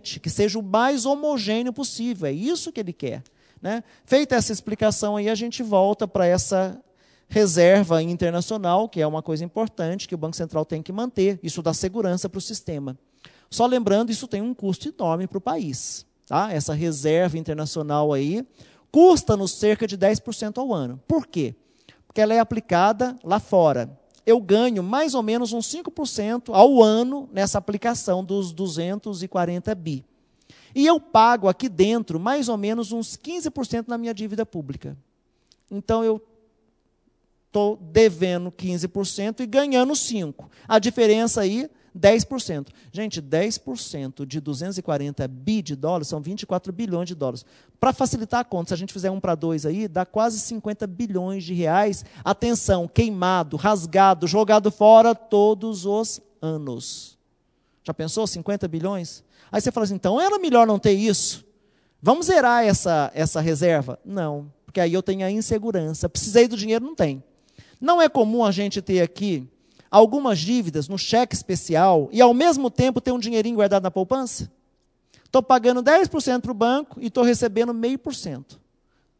que seja o mais homogêneo possível. É isso que ele quer. Né? Feita essa explicação aí, a gente volta para essa reserva internacional, que é uma coisa importante que o Banco Central tem que manter. Isso dá segurança para o sistema. Só lembrando, isso tem um custo enorme para o país. Tá? Essa reserva internacional aí custa-nos cerca de 10% ao ano. Por quê? Porque ela é aplicada lá fora eu ganho mais ou menos uns 5% ao ano nessa aplicação dos 240 bi. E eu pago aqui dentro mais ou menos uns 15% na minha dívida pública. Então eu estou devendo 15% e ganhando 5%. A diferença aí 10%. Gente, 10% de 240 bi de dólares são 24 bilhões de dólares. Para facilitar a conta, se a gente fizer um para dois aí, dá quase 50 bilhões de reais. Atenção, queimado, rasgado, jogado fora todos os anos. Já pensou 50 bilhões? Aí você fala assim, então era melhor não ter isso. Vamos zerar essa, essa reserva? Não, porque aí eu tenho a insegurança. Precisei do dinheiro, não tem. Não é comum a gente ter aqui algumas dívidas no cheque especial e ao mesmo tempo ter um dinheirinho guardado na poupança? Estou pagando 10% para o banco e estou recebendo meio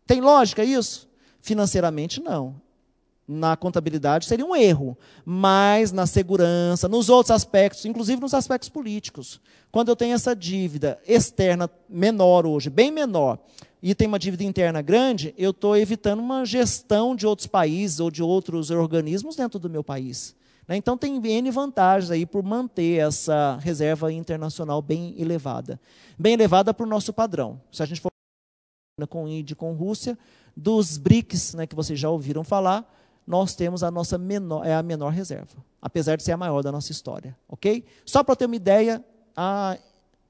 Tem lógica isso? Financeiramente, não. Na contabilidade seria um erro, mas na segurança, nos outros aspectos, inclusive nos aspectos políticos. Quando eu tenho essa dívida externa menor hoje, bem menor, e tem uma dívida interna grande, eu estou evitando uma gestão de outros países ou de outros organismos dentro do meu país. Né? Então, tem N vantagens aí por manter essa reserva internacional bem elevada. Bem elevada para o nosso padrão. Se a gente for com Índia com Rússia, dos BRICS, né, que vocês já ouviram falar, nós temos a nossa menor, é a menor reserva, apesar de ser a maior da nossa história, ok? Só para ter uma ideia, a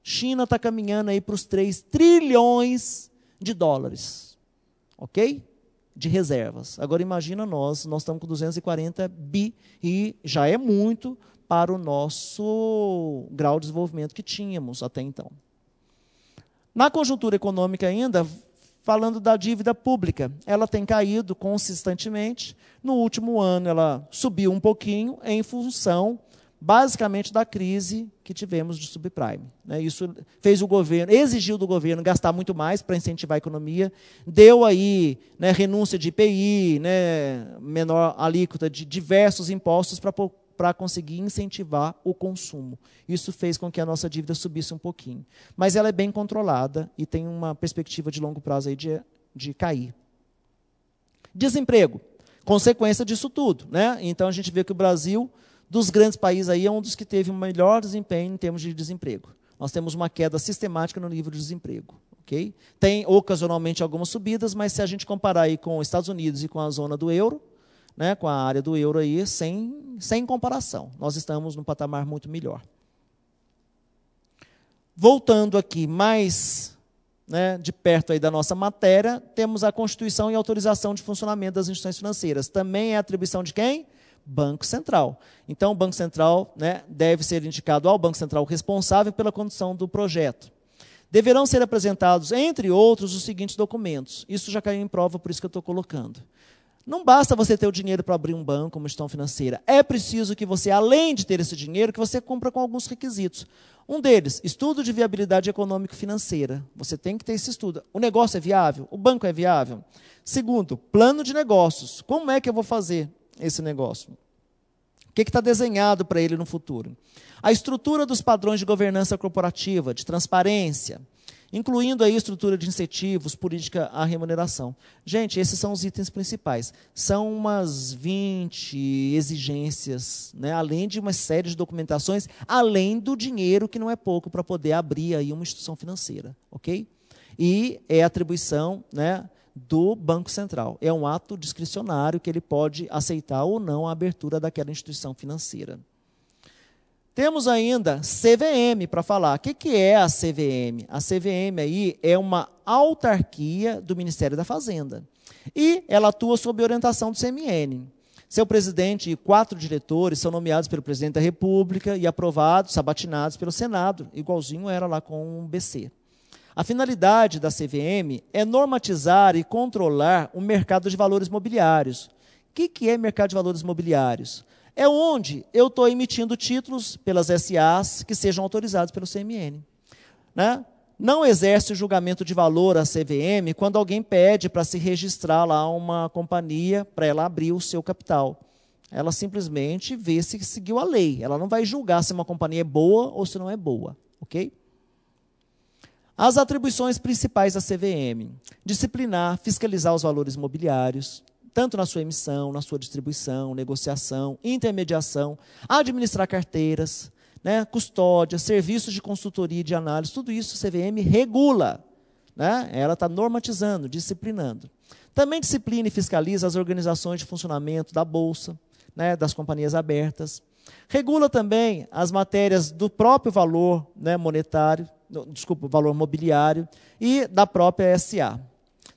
China está caminhando aí para os 3 trilhões de dólares, ok? de reservas. Agora imagina nós, nós estamos com 240 bi e já é muito para o nosso grau de desenvolvimento que tínhamos até então. Na conjuntura econômica ainda, falando da dívida pública, ela tem caído consistentemente. No último ano ela subiu um pouquinho em função basicamente da crise que tivemos de subprime. Né? Isso fez o governo, exigiu do governo gastar muito mais para incentivar a economia, deu aí né, renúncia de IPI, né, menor alíquota de diversos impostos para conseguir incentivar o consumo. Isso fez com que a nossa dívida subisse um pouquinho. Mas ela é bem controlada e tem uma perspectiva de longo prazo aí de, de cair. Desemprego, consequência disso tudo. Né? Então a gente vê que o Brasil dos grandes países aí, é um dos que teve o melhor desempenho em termos de desemprego. Nós temos uma queda sistemática no nível de desemprego. Okay? Tem ocasionalmente algumas subidas, mas se a gente comparar aí com os Estados Unidos e com a zona do euro, né, com a área do euro aí, sem, sem comparação. Nós estamos num patamar muito melhor. Voltando aqui mais né, de perto aí da nossa matéria, temos a constituição e autorização de funcionamento das instituições financeiras. Também é atribuição de quem? Banco Central. Então, o Banco Central né, deve ser indicado ao Banco Central responsável pela condução do projeto. Deverão ser apresentados, entre outros, os seguintes documentos. Isso já caiu em prova, por isso que eu estou colocando. Não basta você ter o dinheiro para abrir um banco, uma gestão financeira. É preciso que você, além de ter esse dinheiro, que você cumpra com alguns requisitos. Um deles, estudo de viabilidade econômico-financeira. Você tem que ter esse estudo. O negócio é viável? O banco é viável? Segundo, plano de negócios. Como é que eu vou fazer? esse negócio. O que está desenhado para ele no futuro? A estrutura dos padrões de governança corporativa, de transparência, incluindo a estrutura de incentivos, política à remuneração. Gente, esses são os itens principais. São umas 20 exigências, né? além de uma série de documentações, além do dinheiro, que não é pouco, para poder abrir aí uma instituição financeira, ok? E é atribuição, né? do Banco Central. É um ato discricionário que ele pode aceitar ou não a abertura daquela instituição financeira. Temos ainda CVM para falar. O que, que é a CVM? A CVM aí é uma autarquia do Ministério da Fazenda. E ela atua sob orientação do CMN. Seu presidente e quatro diretores são nomeados pelo presidente da República e aprovados, sabatinados pelo Senado, igualzinho era lá com o BC. A finalidade da CVM é normatizar e controlar o mercado de valores mobiliários. O que, é mercado de valores mobiliários? É onde eu estou emitindo títulos pelas SAs que sejam autorizados pelo CMN. Né? Não exerce o julgamento de valor a CVM quando alguém pede para se registrar lá uma companhia para ela abrir o seu capital. Ela simplesmente vê se seguiu a lei. Ela não vai julgar se uma companhia é boa ou se não é boa, ok? As atribuições principais da CVM: disciplinar, fiscalizar os valores imobiliários, tanto na sua emissão, na sua distribuição, negociação, intermediação, administrar carteiras, né, custódia, serviços de consultoria e de análise, tudo isso a CVM regula. Né? Ela está normatizando, disciplinando. Também disciplina e fiscaliza as organizações de funcionamento da Bolsa, né, das companhias abertas. Regula também as matérias do próprio valor né, monetário, desculpa, valor mobiliário e da própria SA.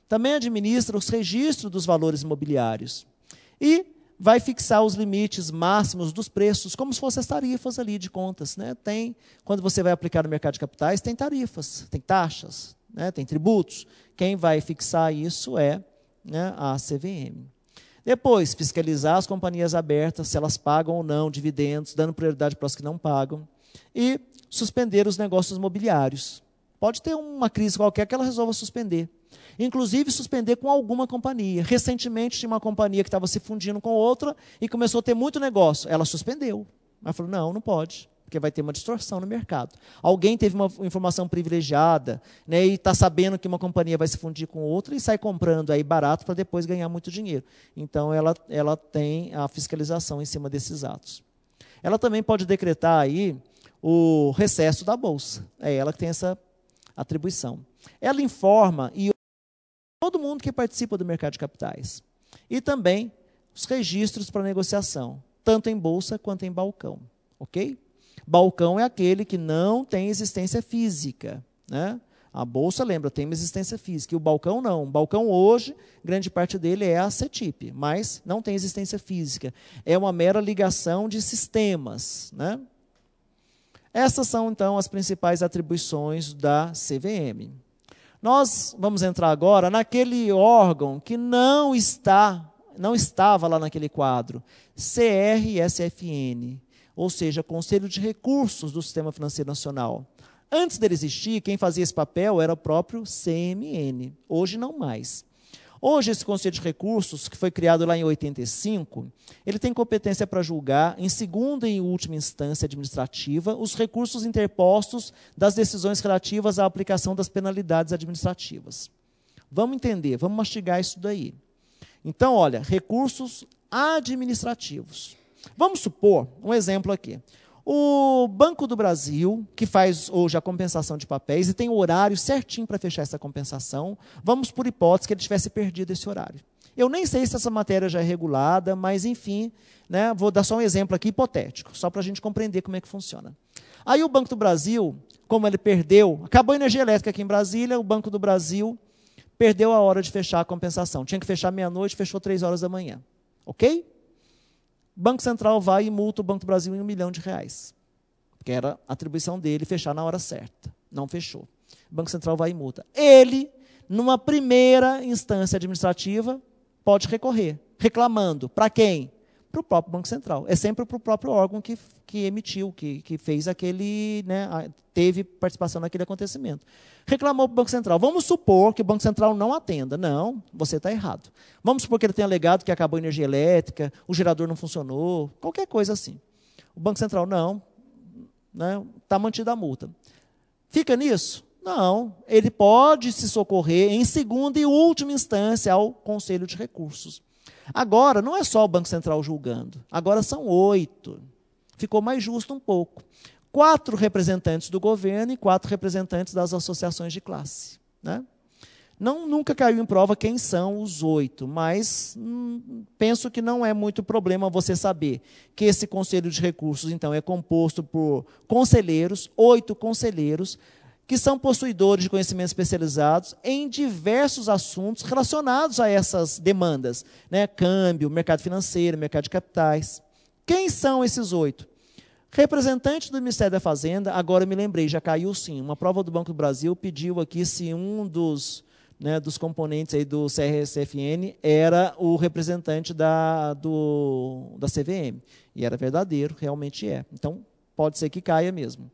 Também administra os registros dos valores imobiliários e vai fixar os limites máximos dos preços, como se fossem as tarifas ali de contas. Né? Tem, quando você vai aplicar no mercado de capitais, tem tarifas, tem taxas, né? tem tributos. Quem vai fixar isso é né, a CVM. Depois, fiscalizar as companhias abertas, se elas pagam ou não dividendos, dando prioridade para as que não pagam. E suspender os negócios imobiliários Pode ter uma crise qualquer que ela resolva suspender. Inclusive, suspender com alguma companhia. Recentemente, tinha uma companhia que estava se fundindo com outra e começou a ter muito negócio. Ela suspendeu. Ela falou: não, não pode, porque vai ter uma distorção no mercado. Alguém teve uma informação privilegiada né, e está sabendo que uma companhia vai se fundir com outra e sai comprando aí barato para depois ganhar muito dinheiro. Então, ela, ela tem a fiscalização em cima desses atos. Ela também pode decretar aí o recesso da bolsa. É ela que tem essa atribuição. Ela informa e todo mundo que participa do mercado de capitais. E também os registros para negociação, tanto em bolsa quanto em balcão, OK? Balcão é aquele que não tem existência física, né? A bolsa, lembra, tem uma existência física. E o balcão não. O balcão hoje, grande parte dele é a CETIP, mas não tem existência física. É uma mera ligação de sistemas, né? Essas são então as principais atribuições da CVM. Nós vamos entrar agora naquele órgão que não está, não estava lá naquele quadro, CRSFN, ou seja, Conselho de Recursos do Sistema Financeiro Nacional. Antes dele existir, quem fazia esse papel era o próprio CMN. Hoje não mais. Hoje, esse Conselho de Recursos, que foi criado lá em 85, ele tem competência para julgar, em segunda e última instância administrativa, os recursos interpostos das decisões relativas à aplicação das penalidades administrativas. Vamos entender, vamos mastigar isso daí. Então, olha, recursos administrativos. Vamos supor um exemplo aqui. O Banco do Brasil, que faz hoje a compensação de papéis e tem o horário certinho para fechar essa compensação, vamos por hipótese que ele tivesse perdido esse horário. Eu nem sei se essa matéria já é regulada, mas enfim, né, vou dar só um exemplo aqui hipotético, só para a gente compreender como é que funciona. Aí o Banco do Brasil, como ele perdeu, acabou a energia elétrica aqui em Brasília, o Banco do Brasil perdeu a hora de fechar a compensação. Tinha que fechar meia-noite, fechou três horas da manhã. Ok? Banco Central vai e multa o Banco do Brasil em um milhão de reais. Porque era a atribuição dele fechar na hora certa. Não fechou. Banco Central vai e multa. Ele, numa primeira instância administrativa, pode recorrer, reclamando. Para quem? para o próprio Banco Central. É sempre para o próprio órgão que, que emitiu, que, que fez aquele, né, teve participação naquele acontecimento. Reclamou para o Banco Central. Vamos supor que o Banco Central não atenda. Não, você está errado. Vamos supor que ele tenha alegado que acabou a energia elétrica, o gerador não funcionou, qualquer coisa assim. O Banco Central, não, está né, tá mantida a multa. Fica nisso? Não. Ele pode se socorrer em segunda e última instância ao Conselho de Recursos. Agora, não é só o Banco Central julgando, agora são oito. Ficou mais justo um pouco. Quatro representantes do governo e quatro representantes das associações de classe. Né? Não, nunca caiu em prova quem são os oito, mas hum, penso que não é muito problema você saber que esse Conselho de Recursos, então, é composto por conselheiros, oito conselheiros, que são possuidores de conhecimentos especializados em diversos assuntos relacionados a essas demandas, né? câmbio, mercado financeiro, mercado de capitais. Quem são esses oito? Representante do Ministério da Fazenda, agora me lembrei, já caiu sim. Uma prova do Banco do Brasil pediu aqui se um dos, né, dos componentes aí do CRSFN era o representante da, do, da CVM. E era verdadeiro, realmente é. Então, pode ser que caia mesmo.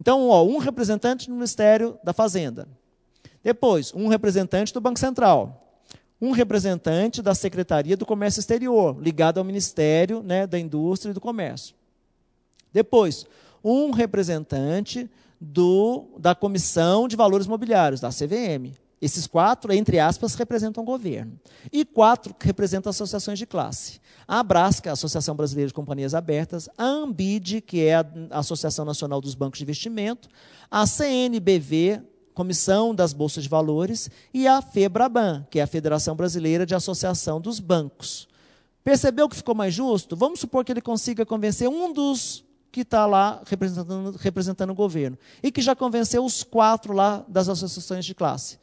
Então, ó, um representante do Ministério da Fazenda. Depois, um representante do Banco Central. Um representante da Secretaria do Comércio Exterior, ligado ao Ministério né, da Indústria e do Comércio. Depois, um representante do, da Comissão de Valores Mobiliários, da CVM. Esses quatro, entre aspas, representam o governo. E quatro representam associações de classe. A Abrasca, a Associação Brasileira de Companhias Abertas, a Ambid, que é a Associação Nacional dos Bancos de Investimento, a CNBV, Comissão das Bolsas de Valores, e a FEBRABAN, que é a Federação Brasileira de Associação dos Bancos. Percebeu que ficou mais justo? Vamos supor que ele consiga convencer um dos que está lá representando, representando o governo e que já convenceu os quatro lá das associações de classe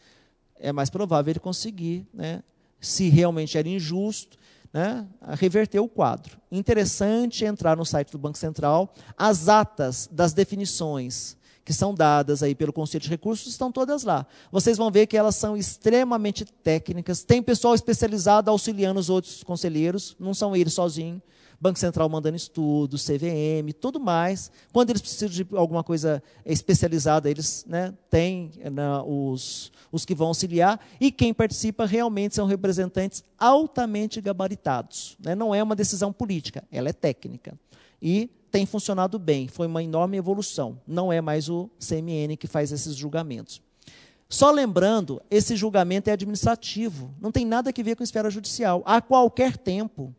é mais provável ele conseguir, né, se realmente era injusto, né, reverter o quadro. Interessante entrar no site do Banco Central. As atas das definições que são dadas aí pelo Conselho de Recursos estão todas lá. Vocês vão ver que elas são extremamente técnicas. Tem pessoal especializado auxiliando os outros conselheiros, não são eles sozinhos. Banco Central mandando estudos, CVM, tudo mais. Quando eles precisam de alguma coisa especializada, eles né, têm né, os, os que vão auxiliar. E quem participa realmente são representantes altamente gabaritados. Né? Não é uma decisão política, ela é técnica. E tem funcionado bem, foi uma enorme evolução. Não é mais o CMN que faz esses julgamentos. Só lembrando, esse julgamento é administrativo, não tem nada a ver com a esfera judicial. A qualquer tempo,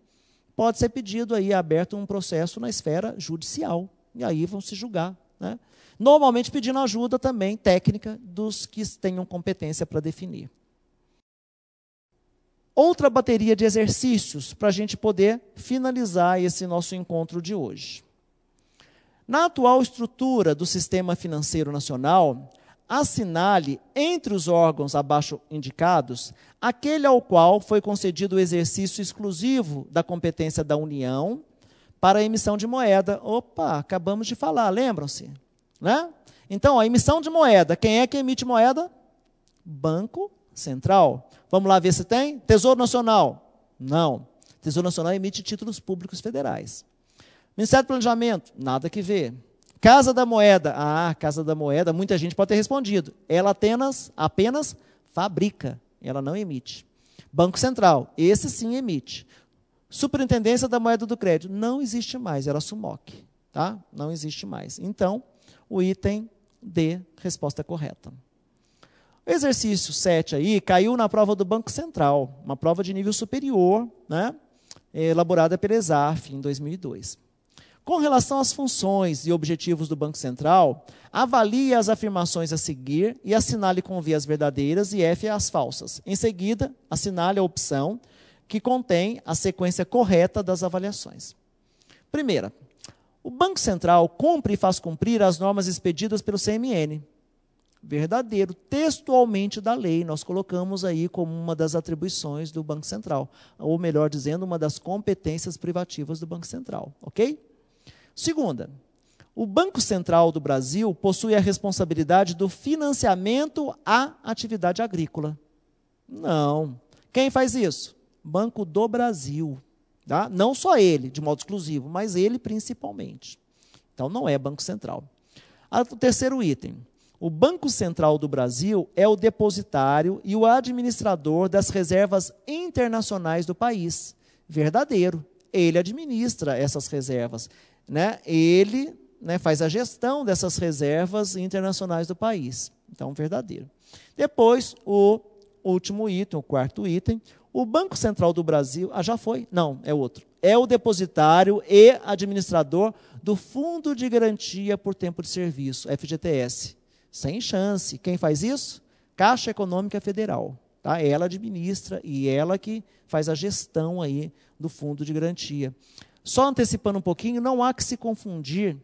pode ser pedido aí aberto um processo na esfera judicial. E aí vão se julgar. Né? Normalmente pedindo ajuda também técnica dos que tenham competência para definir. Outra bateria de exercícios para a gente poder finalizar esse nosso encontro de hoje. Na atual estrutura do sistema financeiro nacional, assinale entre os órgãos abaixo indicados aquele ao qual foi concedido o exercício exclusivo da competência da União para a emissão de moeda. Opa, acabamos de falar, lembram-se? Né? Então, a emissão de moeda, quem é que emite moeda? Banco Central. Vamos lá ver se tem? Tesouro Nacional? Não. Tesouro Nacional emite títulos públicos federais. Ministério do Planejamento? Nada que ver. Casa da Moeda. Ah, Casa da Moeda, muita gente pode ter respondido. Ela apenas, apenas fabrica, ela não emite. Banco Central, esse sim emite. Superintendência da Moeda do Crédito, não existe mais, era Sumoc, tá? Não existe mais. Então, o item D, resposta correta. O exercício 7 aí caiu na prova do Banco Central, uma prova de nível superior, né? elaborada pela ESAF em 2002. Com relação às funções e objetivos do Banco Central, avalie as afirmações a seguir e assinale com V as verdadeiras e F as falsas. Em seguida, assinale a opção que contém a sequência correta das avaliações. Primeira, o Banco Central cumpre e faz cumprir as normas expedidas pelo CMN. Verdadeiro, textualmente da lei, nós colocamos aí como uma das atribuições do Banco Central, ou melhor dizendo, uma das competências privativas do Banco Central, ok? Segunda, o Banco Central do Brasil possui a responsabilidade do financiamento à atividade agrícola. Não. Quem faz isso? Banco do Brasil. Tá? Não só ele, de modo exclusivo, mas ele principalmente. Então não é Banco Central. O terceiro item. O Banco Central do Brasil é o depositário e o administrador das reservas internacionais do país. Verdadeiro. Ele administra essas reservas né, ele né, faz a gestão dessas reservas internacionais do país. Então, verdadeiro. Depois, o último item, o quarto item, o Banco Central do Brasil, ah, já foi? Não, é outro. É o depositário e administrador do Fundo de Garantia por Tempo de Serviço, FGTS. Sem chance. Quem faz isso? Caixa Econômica Federal. Tá? Ela administra e ela que faz a gestão aí do fundo de garantia. Só antecipando um pouquinho, não há que se confundir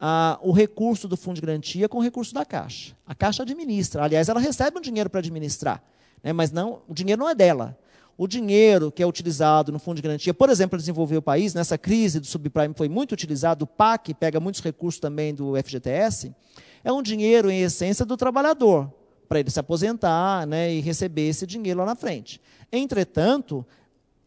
ah, o recurso do fundo de garantia com o recurso da Caixa. A Caixa administra, aliás, ela recebe um dinheiro para administrar, né, mas não, o dinheiro não é dela. O dinheiro que é utilizado no fundo de garantia, por exemplo, para desenvolver o país, nessa crise do subprime foi muito utilizado, o PAC pega muitos recursos também do FGTS, é um dinheiro, em essência, do trabalhador, para ele se aposentar né, e receber esse dinheiro lá na frente. Entretanto,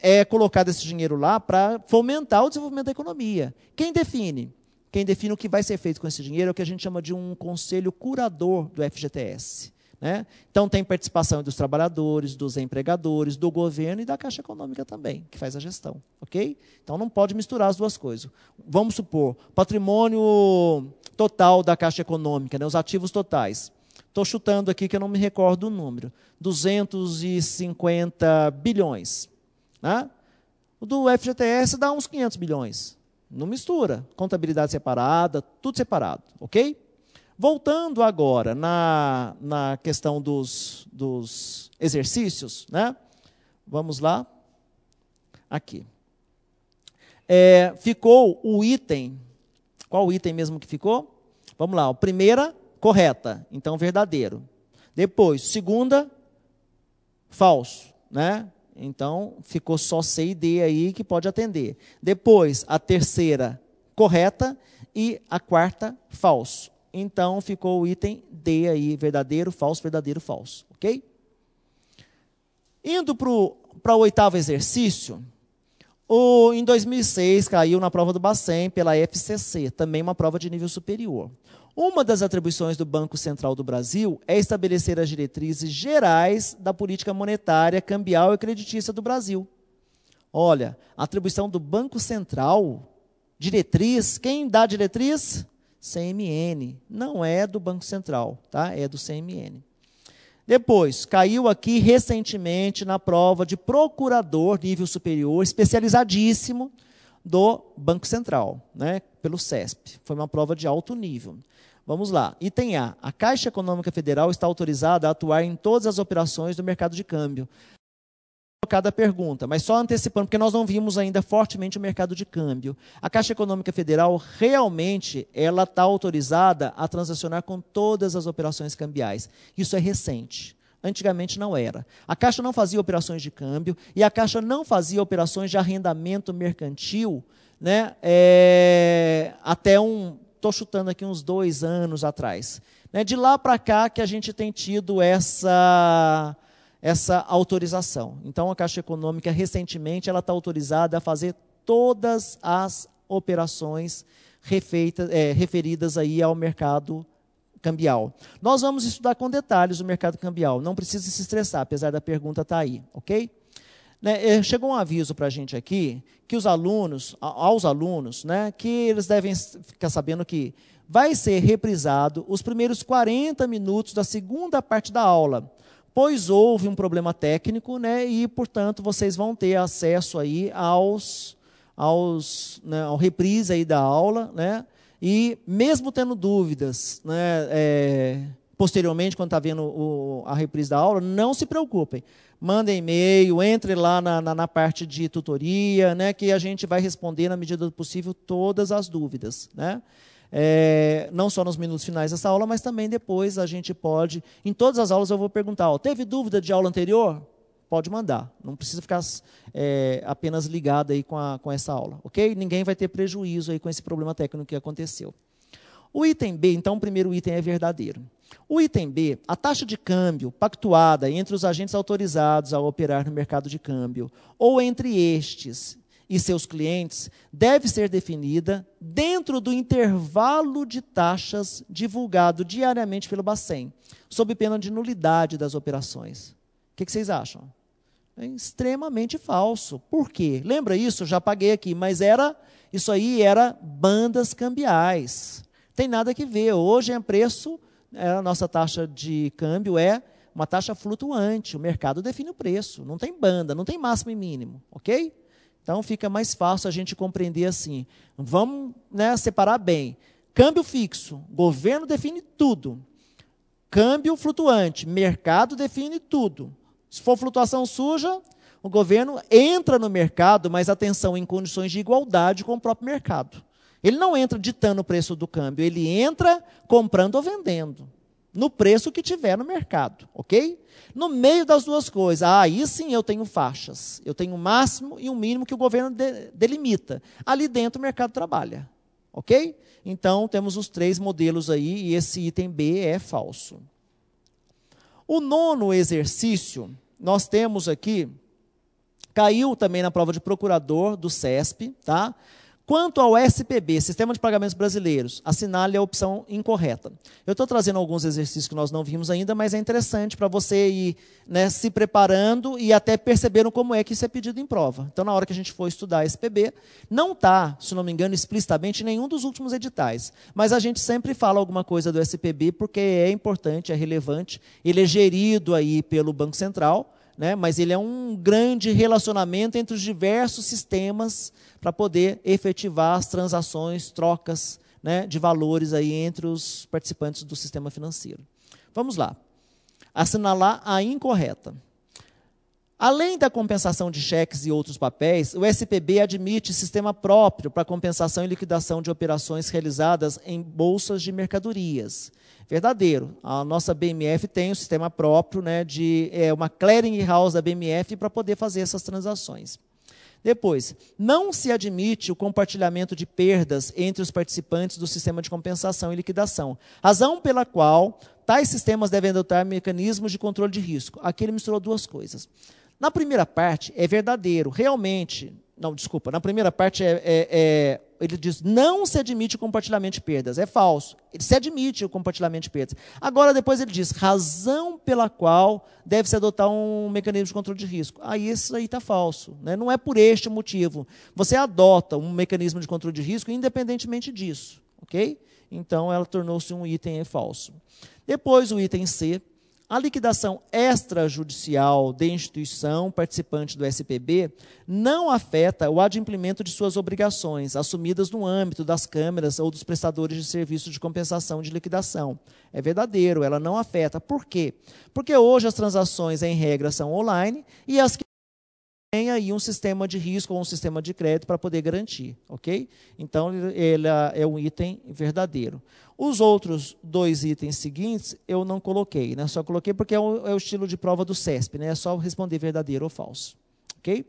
é colocado esse dinheiro lá para fomentar o desenvolvimento da economia. Quem define? Quem define o que vai ser feito com esse dinheiro é o que a gente chama de um conselho curador do FGTS. Né? Então, tem participação dos trabalhadores, dos empregadores, do governo e da Caixa Econômica também, que faz a gestão. ok? Então, não pode misturar as duas coisas. Vamos supor, patrimônio total da Caixa Econômica, né? os ativos totais. Estou chutando aqui que eu não me recordo o número. 250 bilhões. Né? O do FGTS dá uns 500 bilhões. Não mistura. Contabilidade separada, tudo separado, ok? Voltando agora na, na questão dos, dos exercícios, né? Vamos lá. Aqui. É, ficou o item. Qual o item mesmo que ficou? Vamos lá. A primeira, correta. Então, verdadeiro. Depois, segunda, falso. Né? Então, ficou só C e D aí que pode atender. Depois, a terceira correta e a quarta falso. Então, ficou o item D aí, verdadeiro, falso, verdadeiro, falso. Ok? Indo para o oitavo exercício, o, em 2006 caiu na prova do Bacen pela FCC, também uma prova de nível superior. Uma das atribuições do Banco Central do Brasil é estabelecer as diretrizes gerais da política monetária, cambial e creditícia do Brasil. Olha, atribuição do Banco Central, diretriz, quem dá diretriz? CMN. Não é do Banco Central, tá? É do CMN. Depois, caiu aqui recentemente na prova de procurador nível superior, especializadíssimo do Banco Central, né, pelo CESP. Foi uma prova de alto nível. Vamos lá. Item A. A Caixa Econômica Federal está autorizada a atuar em todas as operações do mercado de câmbio. Cada pergunta, mas só antecipando, porque nós não vimos ainda fortemente o mercado de câmbio. A Caixa Econômica Federal realmente ela está autorizada a transacionar com todas as operações cambiais. Isso é recente. Antigamente não era. A Caixa não fazia operações de câmbio e a Caixa não fazia operações de arrendamento mercantil né, é, até um, estou chutando aqui uns dois anos atrás. Né? De lá para cá que a gente tem tido essa, essa autorização. Então, a Caixa Econômica, recentemente, ela está autorizada a fazer todas as operações é, referidas aí ao mercado cambial. Nós vamos estudar com detalhes o mercado cambial. Não precisa se estressar, apesar da pergunta estar tá aí, ok? Né, eh, chegou um aviso para a gente aqui que os alunos, aos alunos, né, que eles devem ficar sabendo que vai ser reprisado os primeiros 40 minutos da segunda parte da aula, pois houve um problema técnico, né, e portanto vocês vão ter acesso aí aos, aos, né, ao reprise aí da aula, né, e mesmo tendo dúvidas, né, é, posteriormente quando está vendo o, a reprise da aula, não se preocupem manda e-mail, entre lá na, na, na, parte de tutoria, né, que a gente vai responder na medida do possível todas as dúvidas, né? É, não só nos minutos finais dessa aula, mas também depois a gente pode, em todas as aulas eu vou perguntar, ó, teve dúvida de aula anterior? Pode mandar, não precisa ficar é, apenas ligado aí com, a, com essa aula, ok? Ninguém vai ter prejuízo aí com esse problema técnico que aconteceu. O item B, então, o primeiro item é verdadeiro. O item B, a taxa de câmbio pactuada entre os agentes autorizados a operar no mercado de câmbio ou entre estes e seus clientes deve ser definida dentro do intervalo de taxas divulgado diariamente pelo Bacen, sob pena de nulidade das operações. O que, vocês acham? É extremamente falso. Por quê? Lembra isso? Já paguei aqui, mas era isso aí era bandas cambiais tem nada que ver. Hoje é preço, é, a nossa taxa de câmbio é uma taxa flutuante, o mercado define o preço, não tem banda, não tem máximo e mínimo, ok? Então fica mais fácil a gente compreender assim. Vamos né, separar bem. Câmbio fixo, governo define tudo. Câmbio flutuante, mercado define tudo. Se for flutuação suja, o governo entra no mercado, mas atenção, em condições de igualdade com o próprio mercado. Ele não entra ditando o preço do câmbio, ele entra comprando ou vendendo. No preço que tiver no mercado, ok? No meio das duas coisas, ah, aí sim eu tenho faixas. Eu tenho o um máximo e o um mínimo que o governo de, delimita. Ali dentro o mercado trabalha, ok? Então temos os três modelos aí e esse item B é falso. O nono exercício, nós temos aqui, caiu também na prova de procurador do CESP, tá? Quanto ao SPB, Sistema de Pagamentos Brasileiros, assinale a opção incorreta. Eu estou trazendo alguns exercícios que nós não vimos ainda, mas é interessante para você ir né, se preparando e até perceberam como é que isso é pedido em prova. Então, na hora que a gente for estudar SPB, não está, se não me engano, explicitamente em nenhum dos últimos editais, mas a gente sempre fala alguma coisa do SPB porque é importante, é relevante, ele é gerido aí pelo Banco Central, né? mas ele é um grande relacionamento entre os diversos sistemas para poder efetivar as transações, trocas né, de valores aí entre os participantes do sistema financeiro. Vamos lá. Assinalar a incorreta. Além da compensação de cheques e outros papéis, o SPB admite sistema próprio para compensação e liquidação de operações realizadas em bolsas de mercadorias. Verdadeiro. A nossa BMF tem o um sistema próprio, né, de é, uma clearing house da BMF para poder fazer essas transações. Depois, não se admite o compartilhamento de perdas entre os participantes do sistema de compensação e liquidação, razão pela qual tais sistemas devem adotar mecanismos de controle de risco. Aqui ele misturou duas coisas. Na primeira parte é verdadeiro, realmente. Não, desculpa. Na primeira parte é, é, é, ele diz não se admite o compartilhamento de perdas. É falso. Ele se admite o compartilhamento de perdas. Agora depois ele diz razão pela qual deve se adotar um mecanismo de controle de risco. Aí ah, isso aí está falso. Né? Não é por este motivo. Você adota um mecanismo de controle de risco independentemente disso, ok? Então ela tornou-se um item falso. Depois o item C a liquidação extrajudicial de instituição participante do SPB não afeta o adimplemento de suas obrigações assumidas no âmbito das câmeras ou dos prestadores de serviço de compensação de liquidação. É verdadeiro, ela não afeta. Por quê? Porque hoje as transações, em regra, são online e as que têm aí um sistema de risco ou um sistema de crédito para poder garantir, ok? Então, ele é um item verdadeiro. Os outros dois itens seguintes eu não coloquei, né? Só coloquei porque é o, é o estilo de prova do CESP, né? É só responder verdadeiro ou falso, ok?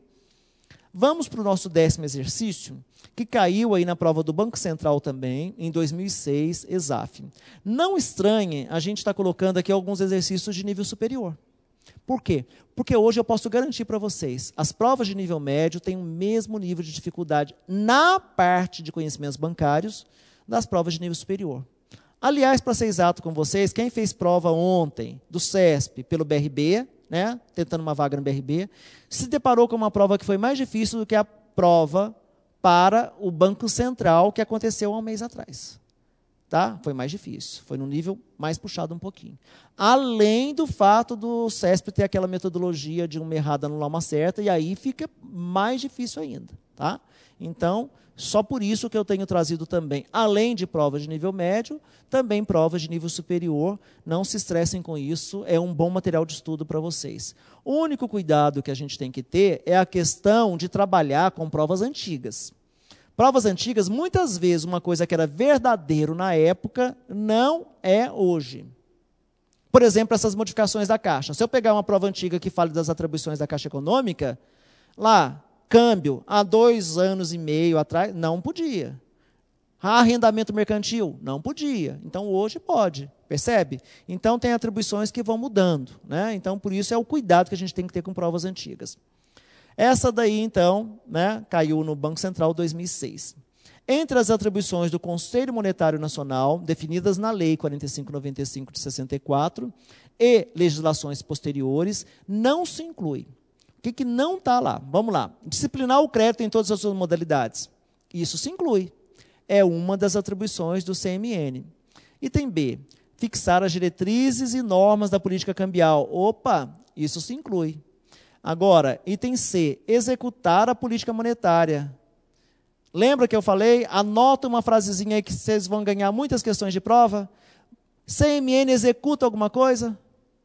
Vamos para o nosso décimo exercício, que caiu aí na prova do Banco Central também, em 2006, ESAF. Não estranhe a gente estar tá colocando aqui alguns exercícios de nível superior. Por quê? Porque hoje eu posso garantir para vocês, as provas de nível médio têm o mesmo nível de dificuldade na parte de conhecimentos bancários das provas de nível superior. Aliás, para ser exato com vocês, quem fez prova ontem do CESP pelo BRB, né, tentando uma vaga no BRB, se deparou com uma prova que foi mais difícil do que a prova para o Banco Central que aconteceu há um mês atrás. Tá? Foi mais difícil, foi num nível mais puxado um pouquinho. Além do fato do CESP ter aquela metodologia de uma errada anular uma certa, e aí fica mais difícil ainda. Tá? Então, só por isso que eu tenho trazido também, além de provas de nível médio, também provas de nível superior. Não se estressem com isso, é um bom material de estudo para vocês. O único cuidado que a gente tem que ter é a questão de trabalhar com provas antigas. Provas antigas, muitas vezes, uma coisa que era verdadeiro na época, não é hoje. Por exemplo, essas modificações da Caixa. Se eu pegar uma prova antiga que fale das atribuições da Caixa Econômica, lá, Câmbio, há dois anos e meio atrás, não podia. Arrendamento mercantil, não podia. Então hoje pode, percebe? Então tem atribuições que vão mudando. Né? Então por isso é o cuidado que a gente tem que ter com provas antigas. Essa daí, então, né, caiu no Banco Central 2006. Entre as atribuições do Conselho Monetário Nacional, definidas na Lei 4595 de 64, e legislações posteriores, não se inclui o que, que não está lá? Vamos lá. Disciplinar o crédito em todas as suas modalidades. Isso se inclui. É uma das atribuições do CMN. Item B. Fixar as diretrizes e normas da política cambial. Opa, isso se inclui. Agora, item C. Executar a política monetária. Lembra que eu falei? Anota uma frasezinha aí que vocês vão ganhar muitas questões de prova. CMN executa alguma coisa?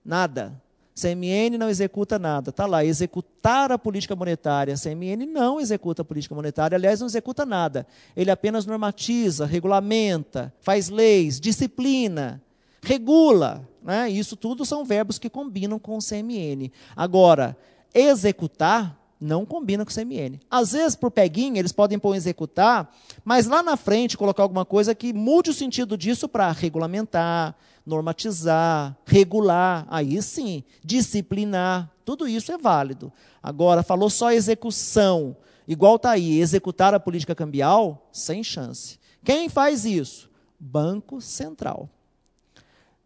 Nada. CMN não executa nada. Está lá, executar a política monetária. CMN não executa a política monetária, aliás, não executa nada. Ele apenas normatiza, regulamenta, faz leis, disciplina, regula. Né? Isso tudo são verbos que combinam com o CMN. Agora, executar não combina com o CMN. Às vezes, por peguinha, eles podem pôr executar, mas lá na frente colocar alguma coisa que mude o sentido disso para regulamentar, normatizar, regular, aí sim, disciplinar, tudo isso é válido. Agora, falou só execução, igual está aí, executar a política cambial, sem chance. Quem faz isso? Banco Central.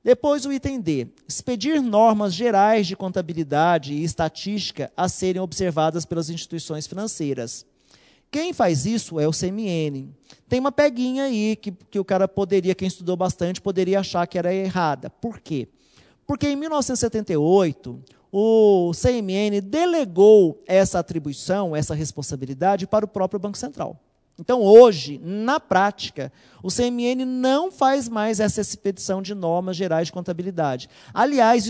Depois o item D, expedir normas gerais de contabilidade e estatística a serem observadas pelas instituições financeiras. Quem faz isso é o CMN. Tem uma peguinha aí que, que o cara poderia, quem estudou bastante, poderia achar que era errada. Por quê? Porque em 1978, o CMN delegou essa atribuição, essa responsabilidade para o próprio Banco Central. Então, hoje, na prática, o CMN não faz mais essa expedição de normas gerais de contabilidade. Aliás, isso